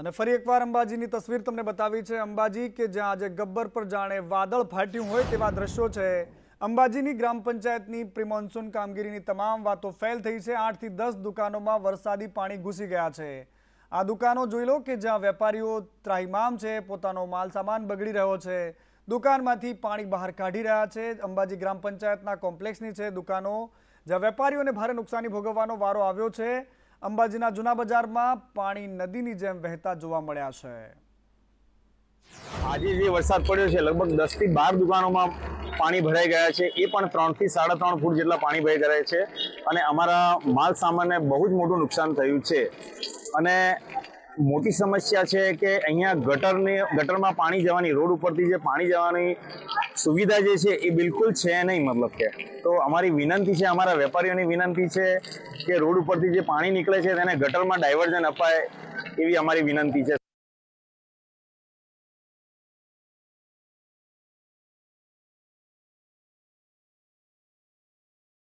અને ફરી એકવાર અંબાજીની તસવીર તમને બતાવી છે અંબાજી કે જ્યાં આજે ગબ્બર પર જાણે વાદળ ફાટ્યું હોય તેવા દ્રશ્યો છે અંબાજીની ગ્રામ પંચાયતની પ્રિમોન્સૂન કામગીરીની તમામ વાતો ફેલ થઈ છે આઠથી દસ દુકાનોમાં વરસાદી પાણી ઘૂસી ગયા છે આ દુકાનો જોઈ લો કે જ્યાં વેપારીઓ ત્રાહિમામ છે પોતાનો માલસામાન બગડી રહ્યો છે દુકાનમાંથી પાણી બહાર કાઢી રહ્યા છે અંબાજી ગ્રામ પંચાયતના કોમ્પ્લેક્સની છે દુકાનો જ્યાં વેપારીઓને ભારે નુકસાની ભોગવવાનો વારો આવ્યો છે અંબાજીના જૂના બજારમાં પાણી નદીની જેમ વહેતા જોવા મળ્યા છે આજે જે વરસાદ પડ્યો છે લગભગ દસ થી બાર દુકાનોમાં પાણી ભરાઈ ગયા છે એ પણ ત્રણ થી સાડા ત્રણ ફૂટ જેટલા પાણી ભરાઈ ગયા છે અને અમારા માલ સામાનને બહુ જ મોટું નુકસાન થયું છે અને મોટી સમસ્યા છે કે અહીંયા ગટરને ગટરમાં પાણી જવાની રોડ ઉપરથી જે પાણી જવાની સુવિધા જે છે એ બિલકુલ છે નહીં મતલબ કે તો અમારી વિનંતી છે અમારા વેપારીઓની વિનંતી છે કે રોડ ઉપરથી જે પાણી નીકળે છે તેને ગટરમાં ડાયવર્ઝન અપાય એવી અમારી વિનંતી છે